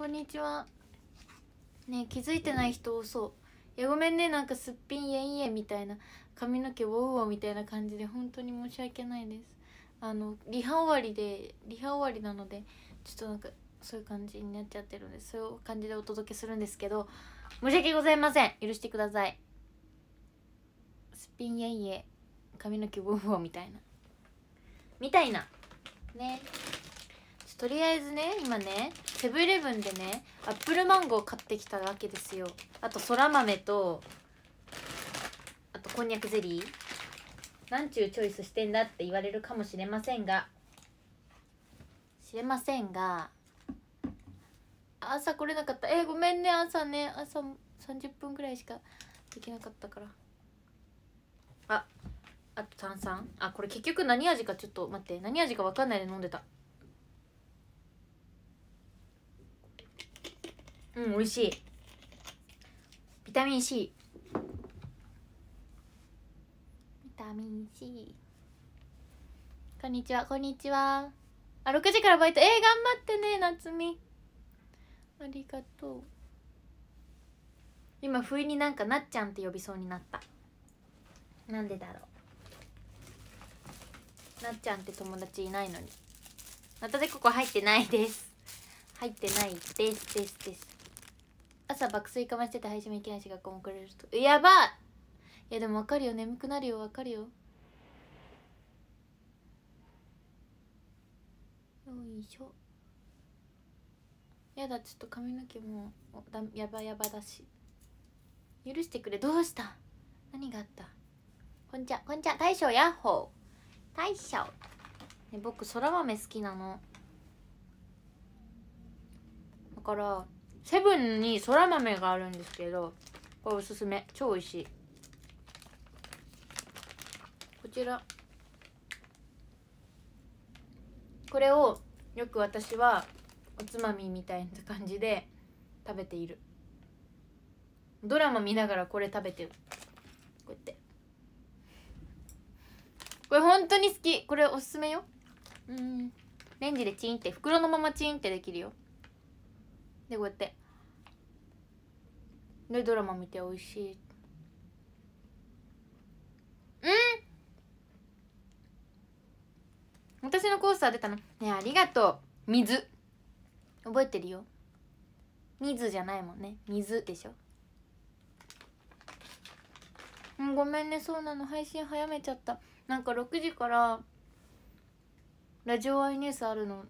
こんにちはね気づいてない人多そういやごめんねなんかすっぴんイエイエみたいな髪の毛ウォウォみたいな感じで本当に申し訳ないですあのリハ終わりでリハ終わりなのでちょっとなんかそういう感じになっちゃってるんでそういう感じでお届けするんですけど申し訳ございません許してくださいすっぴんイエイエ髪の毛ウォウォみたいなみたいなねとりあえずね今ねセブンイレブンでねアップルマンゴー買ってきたわけですよあとそら豆とあとこんにゃくゼリーなんちゅうチョイスしてんだって言われるかもしれませんが知れませんが朝来れなかったえー、ごめんね朝ね朝30分ぐらいしかできなかったからああと炭酸あこれ結局何味かちょっと待って何味か分かんないで飲んでたうん美味しいビタミン C ビタミン C こんにちはこんにちはあ6時からバイトえー、頑張ってね夏美ありがとう今不意になんかなっちゃんって呼びそうになったなんでだろうなっちゃんって友達いないのにまたでここ入ってないです入ってないですですです朝爆睡かましてて配信も行けないし学校も遅れるとやばいいやでも分かるよ眠くなるよ分かるよよいしょやだちょっと髪の毛もだやばやばだし許してくれどうした何があったこんちゃこんちゃ大将ヤッホー大将、ね、僕そら豆好きなのだからセブンにそら豆があるんですけどこれおすすめ超美味しいこちらこれをよく私はおつまみみたいな感じで食べているドラマ見ながらこれ食べてるこうやってこれ本当に好きこれおすすめようんレンジでチンって袋のままチンってできるよでこうやってでドラマ見て美味しいうん私のコースター出たのねえありがとう水覚えてるよ水じゃないもんね水でしょごめんねそうなの配信早めちゃったなんか6時からラジオアイニュースあるの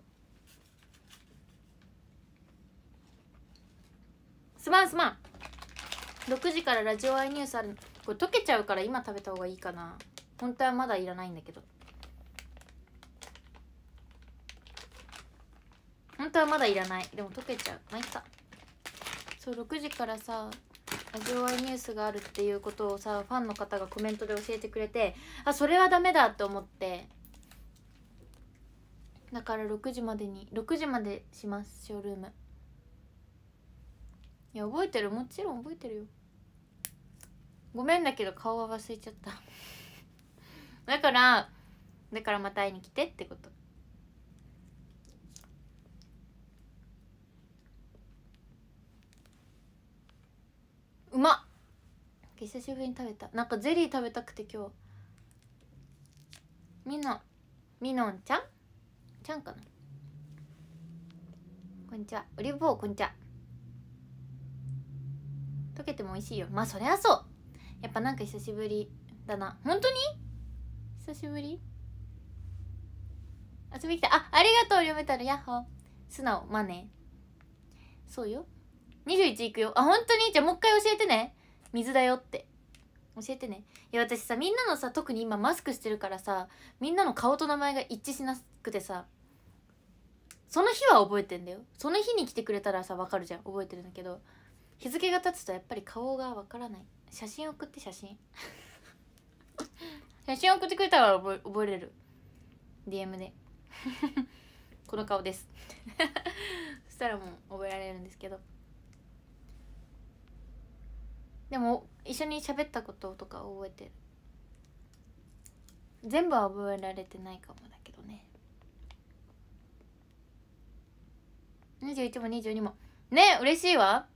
すまんすまん6時からラジオアイニュースあるこれ溶けちゃうから今食べた方がいいかな本当はまだいらないんだけど本当はまだいらないでも溶けちゃうまいったそう6時からさラジオアイニュースがあるっていうことをさファンの方がコメントで教えてくれてあそれはダメだって思ってだから6時までに6時までしますショールームいや覚えてるもちろん覚えてるよごめんだけど顔は忘れちゃっただからだからまた会いに来てってことうまっ久しぶりに食べたなんかゼリー食べたくて今日みのみのんちゃんちゃんかなこんにちはオリーブオこんにちは溶けても美味しいよまあそりゃそうやっぱなんか久しぶりだな本当に久しぶり遊びに来たあありがとう読めたらヤッホー素直マネーそうよ21いくよあ本当にじゃあもう一回教えてね水だよって教えてねいや私さみんなのさ特に今マスクしてるからさみんなの顔と名前が一致しなくてさその日は覚えてんだよその日に来てくれたらさ分かるじゃん覚えてるんだけど日付が経つとやっぱり顔がわからない写真送って写真 写真送ってくれたら覚え覚えれる DM で この顔です そしたらもう覚えられるんですけどでも一緒に喋ったこととか覚えてる全部は覚えられてないかもだけどね21も22もね嬉しいわ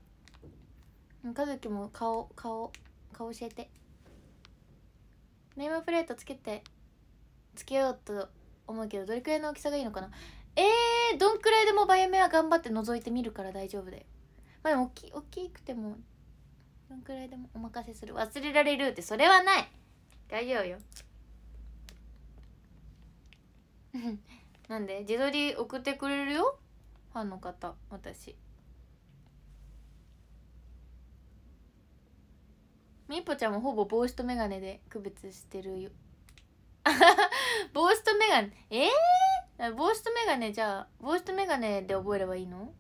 かずきも顔顔顔教えてネームプレートつけてつけようと思うけどどれくらいの大きさがいいのかなえー、どんくらいでもバイオメは頑張って覗いてみるから大丈夫だよまあでも大き大きくてもどんくらいでもお任せする忘れられるってそれはない大丈夫よ なんで自撮り送ってくれるよファンの方私みぽちゃんもほぼ帽子と眼鏡で区別してるよ 帽子と眼鏡ええー、帽子と眼鏡じゃあ帽子と眼鏡で覚えればいいの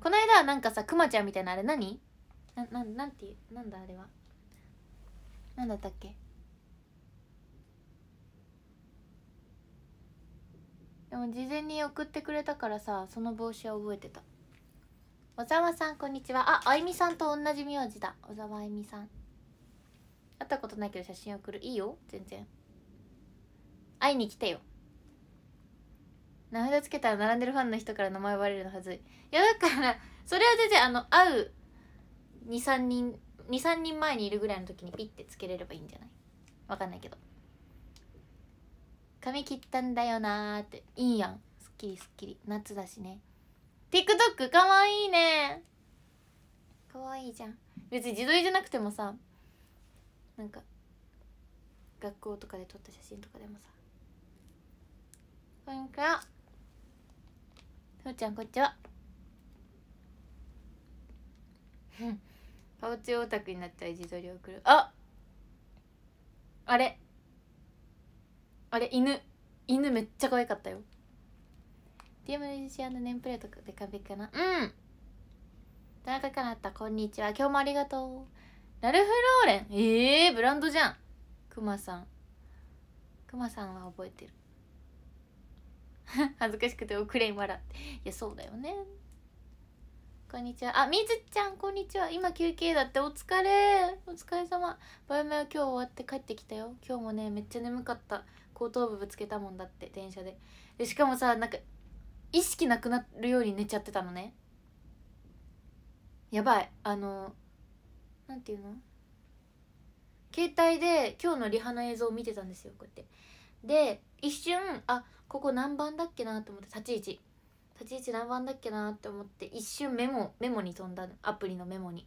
この間なんかさくまちゃんみたいなあれ何なななんていうなんだあれはなんだったっけでも事前に送ってくれたからさその帽子は覚えてた小沢さんこんにちはああゆみさんと同じ名字だ小沢あゆみさん会ったことないけど写真送るいいよ全然会いに来てよ名札つけたら並んでるファンの人から名前ばれるのはずいいやだからそれは全然あの会う23人23人前にいるぐらいの時にピッてつけれればいいんじゃないわかんないけど髪切ったんだよなーっていいやんすっきりすっきり夏だしね TikTok かわいいねかわいいじゃん別に自撮りじゃなくてもさなんか学校とかで撮った写真とかでもさこんにちはふーちゃんこんにちはパウチオタクになったら自撮りを送るああれあれ犬犬めっちゃ可愛かったよ DM の自のネームプレートデカビかなうん田中かなったこんにちは今日もありがとうラルフローレンええー、ブランドじゃんくまさんくまさんは覚えてる 恥ずかしくてくれん笑っていやそうだよねこんにちはあみずちゃんこんにちは今休憩だってお疲れお疲れ様バイメは今日終わって帰ってきたよ今日もねめっちゃ眠かった後頭部ぶつけたもんだって電車ででしかもさなんか意識なくなるように寝ちゃってたのねやばいあの何て言うの携帯で今日のリハの映像を見てたんですよこうやってで一瞬あここ何番だっけなと思って立ち位置立ち位置何番だっけなって思って一瞬メモメモに飛んだアプリのメモに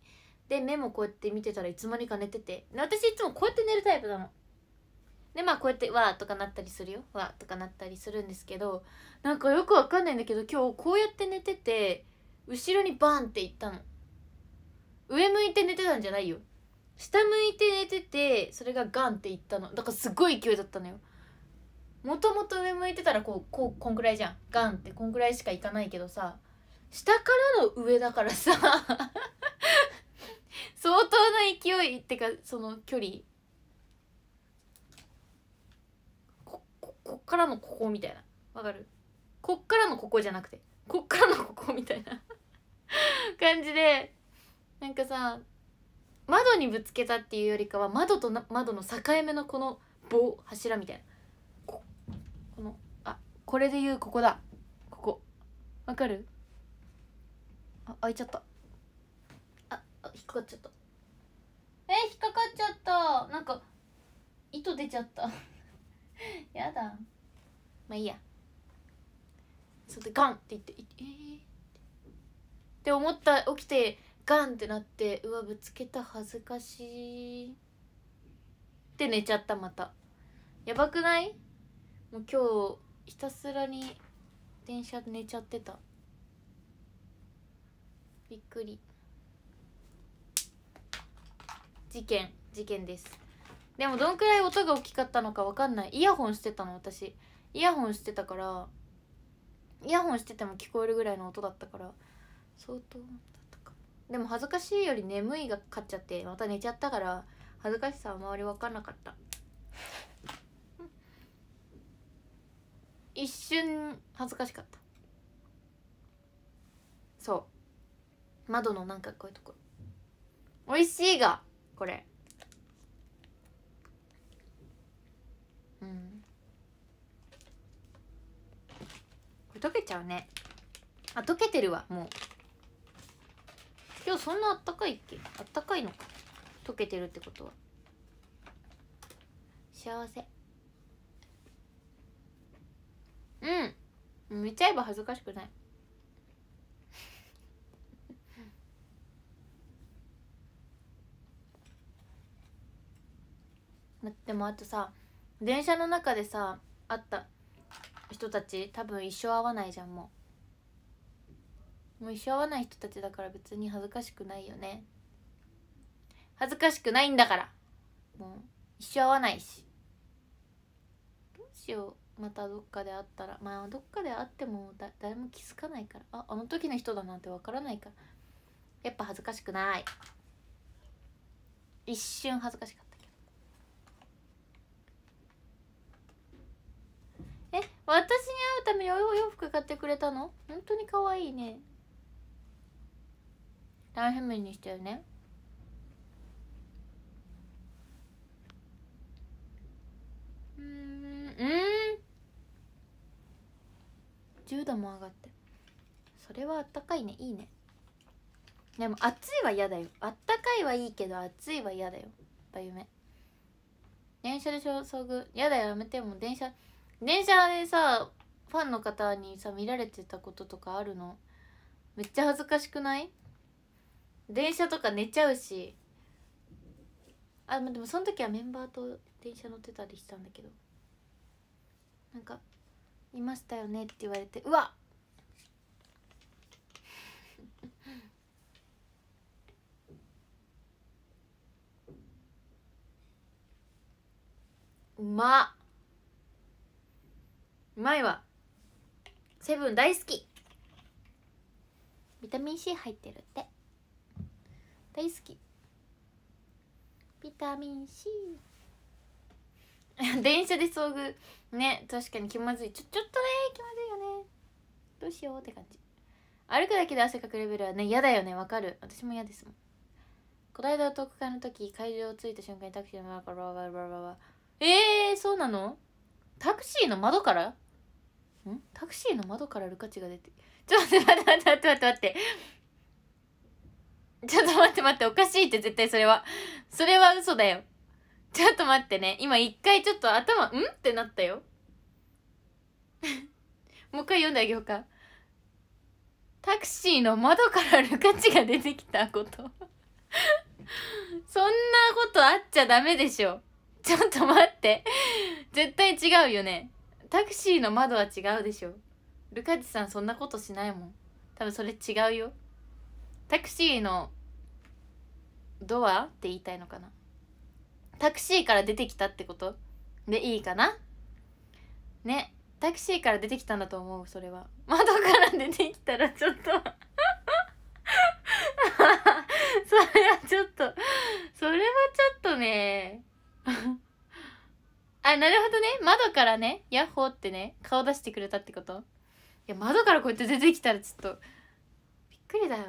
でメモこうやって見てたらいつまにか寝てて私いつもこうやって寝るタイプなのでまあこうやって「わ」とかなったりするよ「わ」とかなったりするんですけどなんかよくわかんないんだけど今日こうやって寝てて後ろにバンっていったの上向いて寝てたんじゃないよ下向いて寝ててそれがガンっていったのだからすごい勢いだったのよもともと上向いてたらこうこうこんくらいじゃんガンってこんくらいしかいかないけどさ下からの上だからさ相当な勢いってかその距離こっからのここみたいなわかるこっからのここじゃなくてこっからのここみたいな 感じでなんかさ窓にぶつけたっていうよりかは窓と窓の境目のこの棒柱みたいなここのあこれで言うここだここわかるあ開いちゃったああ引っかかっちゃったえ引っかかっちゃったなんか糸出ちゃった やだまあいいやそれでガンって言って「えー、って思った起きてガンってなってうわぶつけた恥ずかしいって寝ちゃったまたやばくないもう今日ひたすらに電車で寝ちゃってたびっくり事件事件ですでもどんくらい音が大きかったのか分かんないイヤホンしてたの私イヤホンしてたからイヤホンしてても聞こえるぐらいの音だったから相当だったかでも恥ずかしいより眠いが勝っちゃってまた寝ちゃったから恥ずかしさは周り分かんなかった 一瞬恥ずかしかったそう窓のなんかこういうところおいしいがこれうんこれ溶けちゃうねあ溶けてるわもう今日そんなあったかいっけあったかいのか溶けてるってことは幸せうん見ちゃえば恥ずかしくないで もあとさ電車の中でさ会った人たち多分一生会わないじゃんもうもう一生会わない人たちだから別に恥ずかしくないよね恥ずかしくないんだからもう一生会わないしどうしようまたどっかで会ったらまあどっかで会ってもだ誰も気づかないからああの時の人だなんてわからないからやっぱ恥ずかしくない一瞬恥ずかしかったえ私に会うためにお洋服買ってくれたの本当に可愛いね大変面にしたよねうんうん10度も上がってそれはあったかいねいいねでも暑いは嫌だよあったかいはいいけど暑いは嫌だよやっぱ夢電車で遭遇嫌だよやめても電車電車でさファンの方にさ見られてたこととかあるのめっちゃ恥ずかしくない電車とか寝ちゃうしあでもその時はメンバーと電車乗ってたりしたんだけどなんか「いましたよね」って言われてうわっ うまっ前はセブン大好きビタミン C 入ってるって大好きビタミン C 電車で遭遇ね確かに気まずいちょちょっとね気まずいよねどうしようって感じ歩くだけで汗かくレベルはね嫌だよねわかる私も嫌ですもんこだ間遠くらの時会場を着いた瞬間にタクシーの窓からわわわわわえー、そうなのタクシーの窓からんタクシーの窓からルカチが出てちょっと待って待って待って待って待ってちょっと待って待っておかしいって絶対それはそれは嘘だよちょっと待ってね今一回ちょっと頭んってなったよ もう一回読んであげようかタクシーの窓からルカチが出てきたことそんなことあっちゃダメでしょちょっと待って絶対違うよねタクシーの窓は違うでしょルカジさんそんなことしないもん多分それ違うよタクシーのドアって言いたいのかなタクシーから出てきたってことでいいかなねタクシーから出てきたんだと思うそれは窓から出てきたらちょっと それはちょっとそれはちょっとね あなるほどね窓からねヤッホーってね顔出してくれたってこといや窓からこうやって出てきたらちょっとびっくりだよ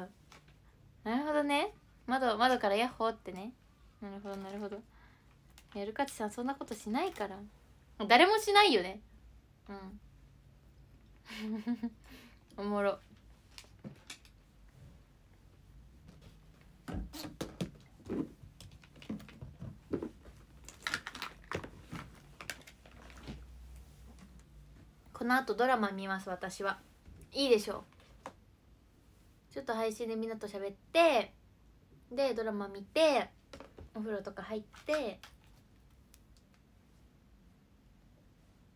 なるほどね窓窓からヤッホーってねなるほどなるほどやるかちさんそんなことしないから誰もしないよねうん おもろこの後ドラマ見ます私はいいでしょうちょっと配信でみんなと喋ってでドラマ見てお風呂とか入って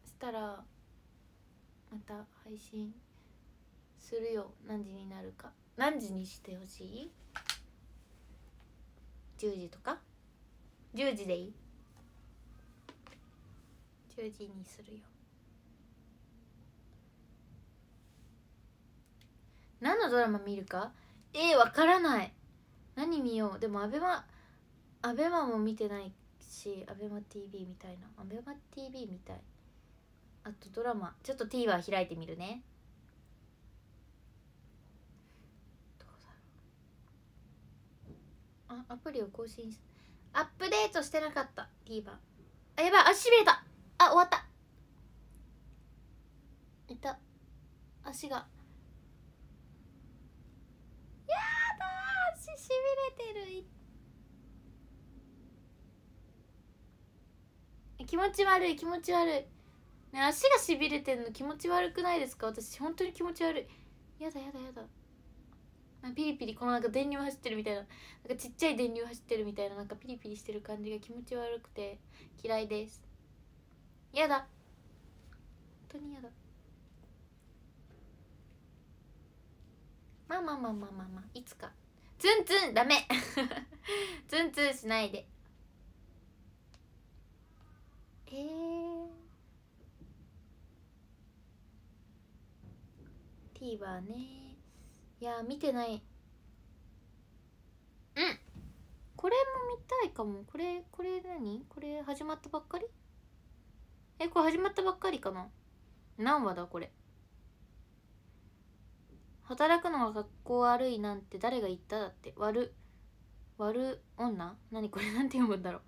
したらまた配信するよ何時になるか何時にしてほしい ?10 時とか10時でいい ?10 時にするよ何のドラマ見るかえー、わからない何見ようでもアベマアベマも見てないしアベマ TV みたいなアベマ TV みたいあとドラマちょっと TVer 開いてみるねどうだろうあアプリを更新アップデートしてなかった TVer あやばい足しびれたあ終わったいた足がてる気持ち悪い気持ち悪い、ね、足がしびれてんの気持ち悪くないですか私本当に気持ち悪いやだやだやだピリピリこのなんか電流走ってるみたいななんかちっちゃい電流走ってるみたいななんかピリピリしてる感じが気持ち悪くて嫌いですやだ本当にやだまあまあまあまあまあまあいつかツンツンダメ ツンツンしないでえー、t v e ねいや見てないうんこれも見たいかもこれこれ何これ始まったばっかりえこれ始まったばっかりかな何話だこれ働くのが格好悪いなんて誰が言っただって悪悪女何これなんて読むんだろう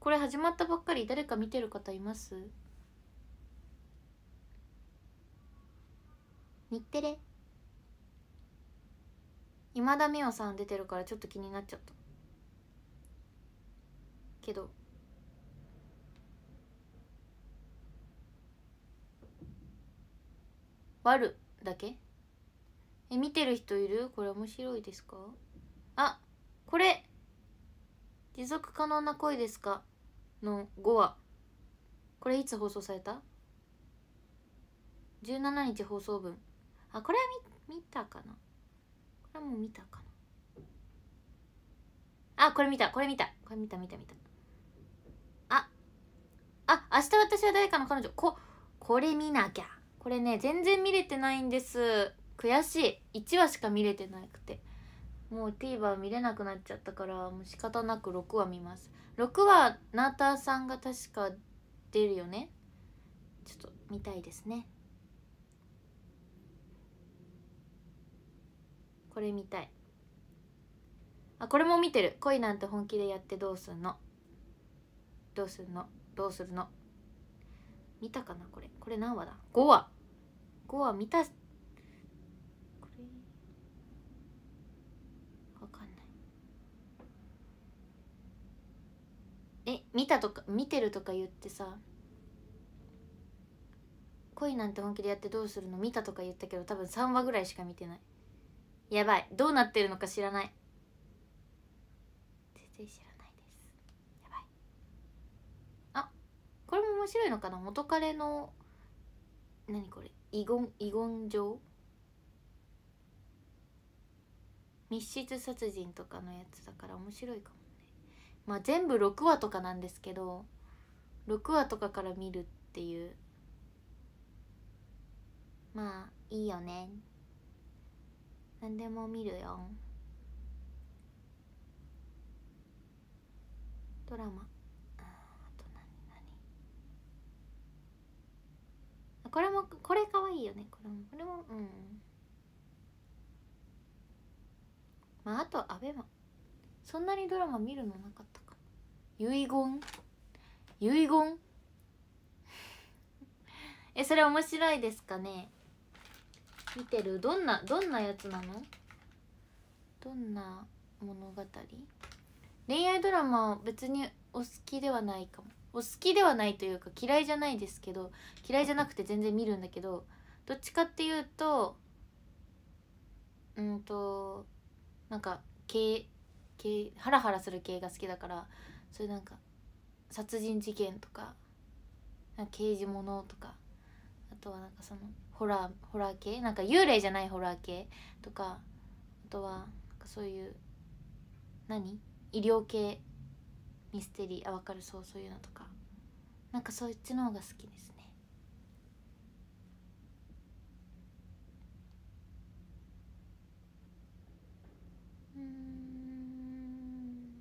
これ始まったばっかり誰か見てる方います日テレ今田美桜さん出てるからちょっと気になっちゃったけど割るだけえ見てる人いるこれ面白いですかあこれ持続可能な恋ですかの5話これいつ放送された ?17 日放送分あこれは見見たかなこれはもう見たかなあこれ見たこれ見たこれ見た見た見たああ明日私は誰かの彼女ここれ見なきゃこれね全然見れてないんです悔しい1話しか見れてなくてもう TVer 見れなくなっちゃったからもう仕方なく6話見ます6話ナーターさんが確か出るよねちょっと見たいですねこれ見たいあこれも見てる恋なんて本気でやってどうすんのどうすんのどうするの見たかなこれこれ何話だ5話5は見たこれ分かんないえ見たとか見てるとか言ってさ恋なんて本気でやってどうするの見たとか言ったけど多分3話ぐらいしか見てないやばいどうなってるのか知らない全然知らないですやばいあこれも面白いのかな元彼の何これ遺言遺言状密室殺人とかのやつだから面白いかもねまあ全部6話とかなんですけど6話とかから見るっていうまあいいよね何でも見るよドラマこれもこれかわいいよねこれもこれもうんまああとアベマそんなにドラマ見るのなかったか遺言遺言 えそれ面白いですかね見てるどんなどんなやつなのどんな物語恋愛ドラマ別にお好きではないかも好きではないというか嫌いじゃないですけど嫌いじゃなくて全然見るんだけどどっちかっていうとうんとなんか系系ハラハラする系が好きだからそういうなんか殺人事件とか刑事物とかあとはなんかそのホラーホラー系なんか幽霊じゃないホラー系とかあとはかそういう何医療系ミステリーあ分かるそうそういうのとかなんかそっちの方が好きですねうん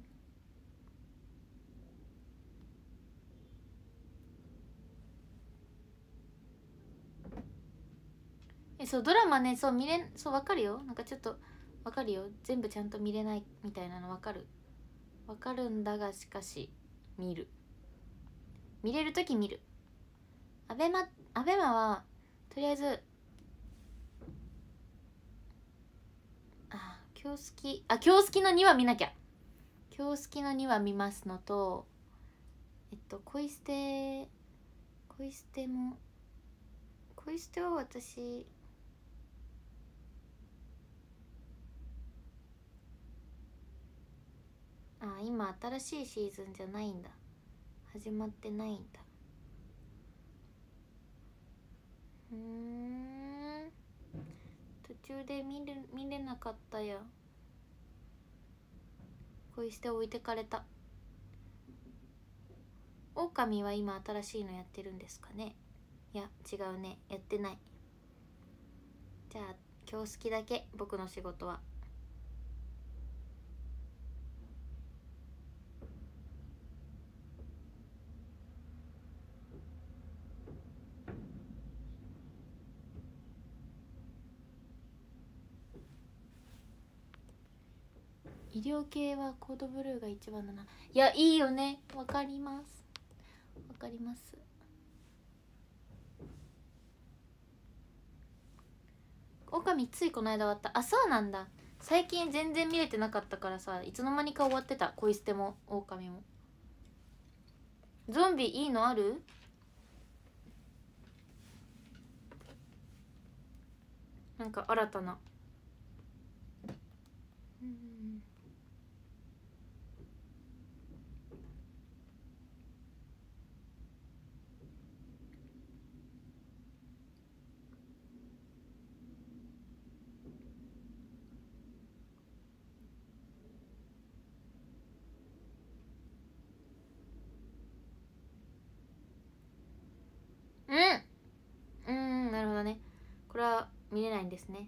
えそうドラマねそう見れそう分かるよなんかちょっと分かるよ全部ちゃんと見れないみたいなの分かるわかるんだがしかし見る見れる時見るアベマアベマはとりあえずあ今日好きあ今日好きの2は見なきゃ今日好きの2は見ますのとえっと恋捨て恋捨ても恋捨ては私あ今新しいシーズンじゃないんだ始まってないんだふん途中で見れ見れなかったや恋して置いてかれたオオカミは今新しいのやってるんですかねいや違うねやってないじゃあ今日好きだけ僕の仕事は。医療系はコードブルーが一番だないやいいよねわかりますわかりますオカミついこの間終わったあそうなんだ最近全然見れてなかったからさいつの間にか終わってた恋捨てもオオカミもゾンビいいのあるなんか新たなうん見れないんですね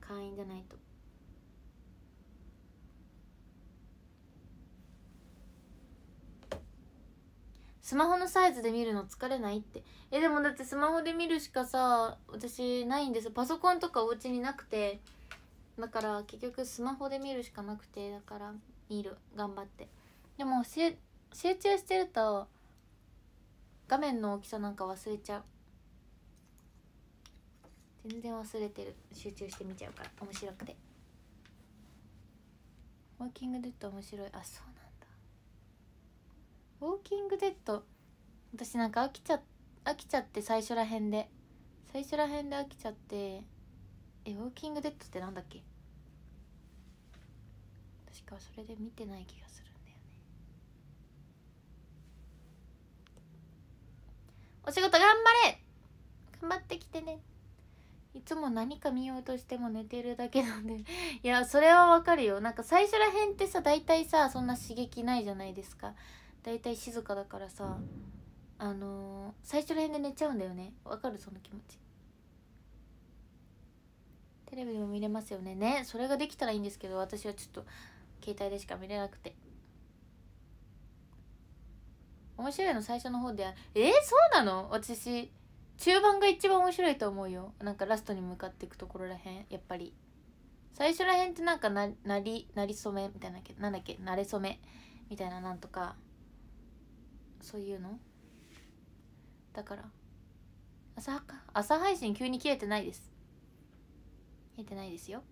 会員じゃないとスマホのサイズで見るの疲れないってえでもだってスマホで見るしかさ私ないんですパソコンとかお家になくてだから結局スマホで見るしかなくてだから見る頑張ってでも集中してると画面の大きさなんか忘れちゃう全然忘れてる集中して見ちゃうから面白くてウォーキングデッド面白いあそうなんだウォーキングデッド私なんか飽きちゃ飽きちゃって最初らへんで最初らへんで飽きちゃってえウォーキングデッドってなんだっけ確かそれで見てない気がするんだよねお仕事頑張れ頑張ってきてねいつも何か見ようとしても寝てるだけなんで いやそれはわかるよなんか最初ら辺ってさ大体さそんな刺激ないじゃないですか大体静かだからさあのー、最初ら辺で寝ちゃうんだよねわかるその気持ちテレビでも見れますよねねそれができたらいいんですけど私はちょっと携帯でしか見れなくて面白いの最初の方でえー、そうなの私中盤が一番面白いと思うよなんかラストに向かっていくところらへんやっぱり最初らへんってなんかななりなりそめみたいななんだっけなれそめみたいななんとかそういうのだから朝朝配信急に切れてないです切れてないですよ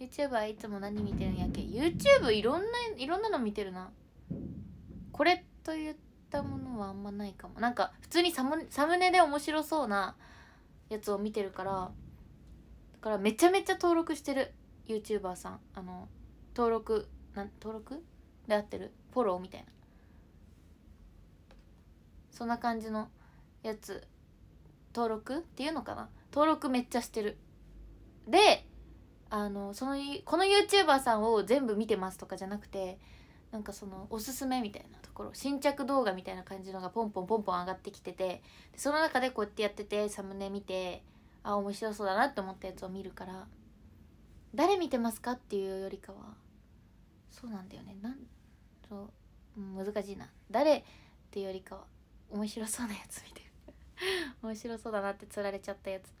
y o u t u b e はいつも何見てるんやっけ YouTube いろんないろんなの見てるなこれというったものはあんまないかもなんか普通にサムサムネで面白そうなやつを見てるからだからめちゃめちゃ登録してる YouTuber さんあの登録なん登録で合ってるフォローみたいなそんな感じのやつ登録っていうのかな登録めっちゃしてるであのそのこの YouTuber さんを全部見てますとかじゃなくてなんかそのおすすめみたいな新着動画みたいな感じのがポンポンポンポン上がってきててその中でこうやってやっててサムネ見てあ面白そうだなって思ったやつを見るから誰見てますかっていうよりかはそうなんだよねなんそう難しいな誰っていうよりかは面白そうなやつ見てる 面白そうだなってつられちゃったやつ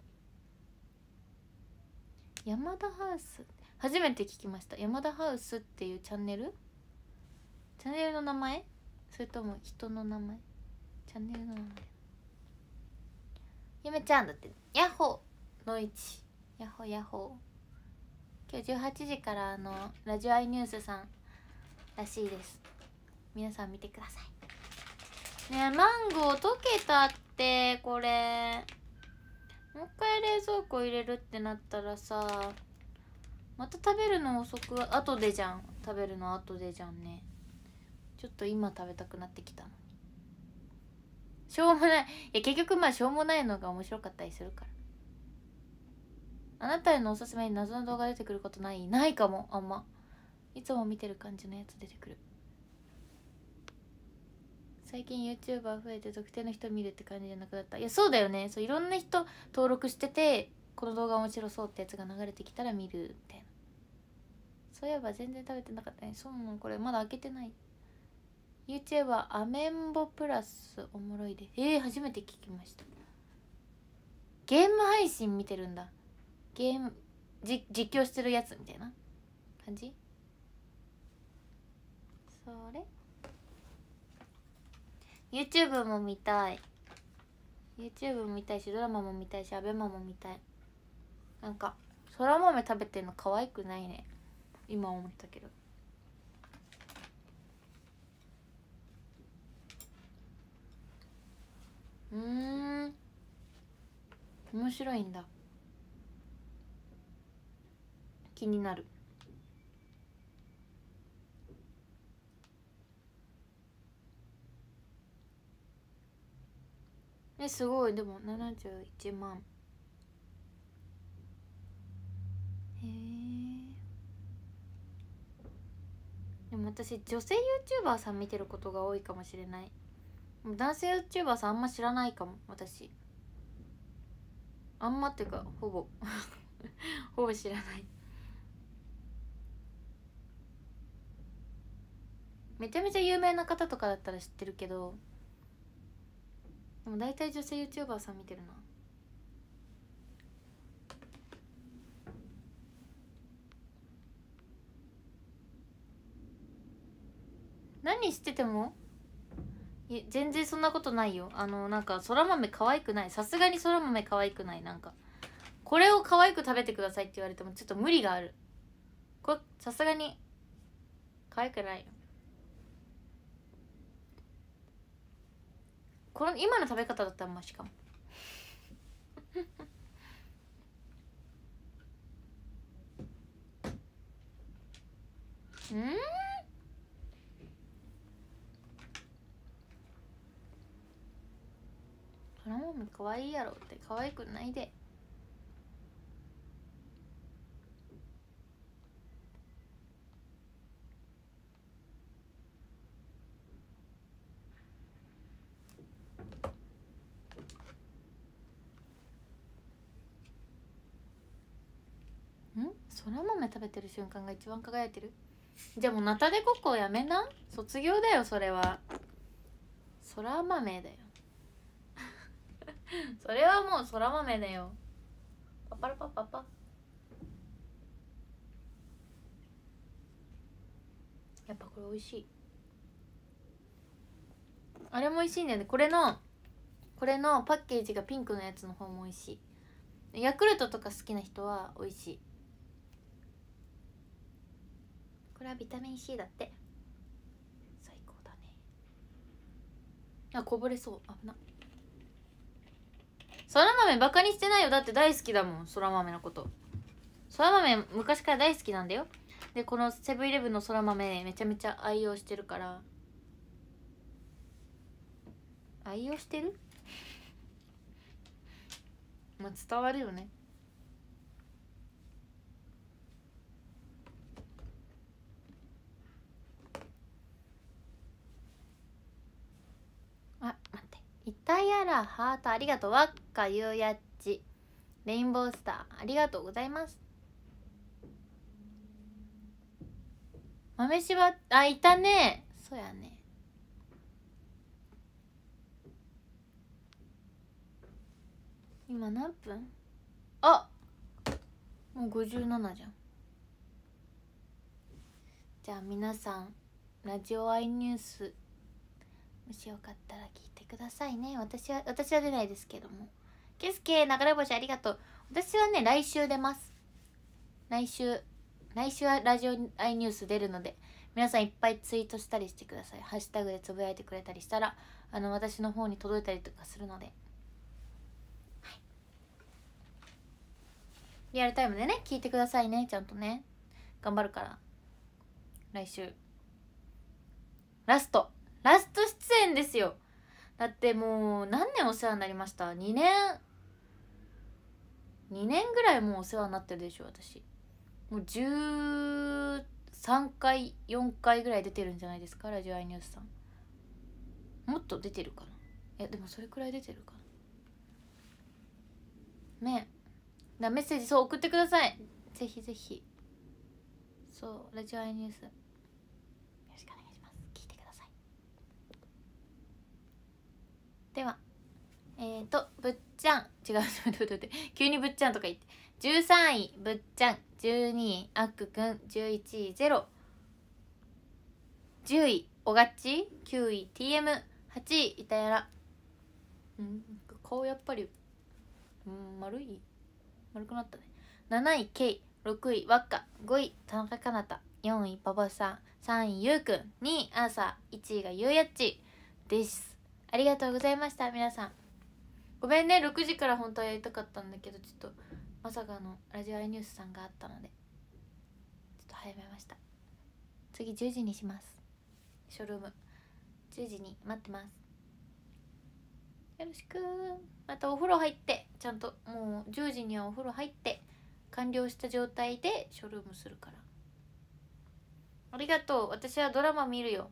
山田ハウス初めて聞きました山田ハウスっていうチャンネルチャンネルの名前それとも人の名前チャンネルの名前ゆめちゃんだってヤッホーのいちヤッホーヤッホー今日18時からあのラジオアイニュースさんらしいです皆さん見てくださいねえマンゴー溶けたってこれもう一回冷蔵庫入れるってなったらさまた食べるの遅く後でじゃん食べるの後でじゃんねちょっと今食べたくなってきたのしょうもないいや結局まあしょうもないのが面白かったりするからあなたへのおすすめに謎の動画出てくることないないかもあんまいつも見てる感じのやつ出てくる最近 YouTuber 増えて特定の人見るって感じじゃなくなったいやそうだよねそういろんな人登録しててこの動画面白そうってやつが流れてきたら見るってそういえば全然食べてなかったねそうなのこれまだ開けてない y o u t u b e はアメンボプラスおもろいですえー、初めて聞きましたゲーム配信見てるんだゲームじ実況してるやつみたいな感じそれ YouTube も見たい YouTube も見たいしドラマも見たいし ABEMA も見たいなんかそら豆食べてるの可愛くないね今思ったけどうん面白いんだ気になるえすごいでも71万へえでも私女性 YouTuber さん見てることが多いかもしれない男性 YouTuber さんあんま知らないかも私あんまっていうかほぼ ほぼ知らないめちゃめちゃ有名な方とかだったら知ってるけどでも大体女性 YouTuber さん見てるな何しててもい全然そんなことないよあのなんかそら豆可愛くないさすがにそら豆可愛くないなんかこれを可愛く食べてくださいって言われてもちょっと無理があるこれさすがに可愛くないよこの今の食べ方だったらマしかも うんこのもみ可愛いやろって可愛くないでそら豆食べてる瞬間が一番輝いてるじゃあもうナタこココやめな卒業だよそれはそら豆だよ それはもうそら豆だよパパラパパパやっぱこれ美味しいあれも美味しいんだよねこれのこれのパッケージがピンクのやつの方も美味しいヤクルトとか好きな人は美味しいこれはビタミン C だって最高だねあこぼれそう危なっそら豆バカにしてないよだって大好きだもんそら豆のことそら豆昔から大好きなんだよでこのセブンイレブンのそら豆めちゃめちゃ愛用してるから愛用してる まあ伝わるよねあ待って「いたやらハートありがとう」わかゆうやっちレインボースターありがとうございます豆しばあいたねそうやね今何分あもう57じゃんじゃあ皆さんラジオアイニュースもしよかったら聞いてくださいね私は私は出ないですけどもケスケ流れ星ありがとう私はね来週出ます来週来週はラジオアイニュース出るので皆さんいっぱいツイートしたりしてくださいハッシュタグでつぶやいてくれたりしたらあの私の方に届いたりとかするので、はい、リアルタイムでね聞いてくださいねちゃんとね頑張るから来週ラストラスト出演ですよだってもう何年お世話になりました2年2年ぐらいもうお世話になってるでしょ私もう13回4回ぐらい出てるんじゃないですかラジオアイニュースさんもっと出てるかないやでもそれくらい出てるかなねだメッセージそう送ってくださいぜひぜひそうラジオアイニュースよろしくお願いします聞いてくださいではえっ、ー、とぶっちゃん違うちょっと待って急にぶっちゃんとか言って13位ぶっちゃん12位あっくくん11位ゼロ10位おがっち9位 TM8 位いたやらうん顔やっぱりうん丸い丸くなったね7位 K6 位わっか5位田中かなた4位パパさん3位ゆうくん2位アーサー1位がゆうやっちですありがとうございました皆さんごめんね6時から本当はやりたかったんだけどちょっとまさかのラジオアイニュースさんがあったのでちょっと早めました次10時にしますショールーム10時に待ってますよろしくまたお風呂入ってちゃんともう10時にはお風呂入って完了した状態でショールームするからありがとう私はドラマ見るよ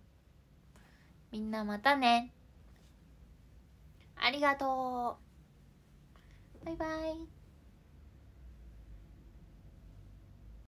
みんなまたねありがとうバイバイ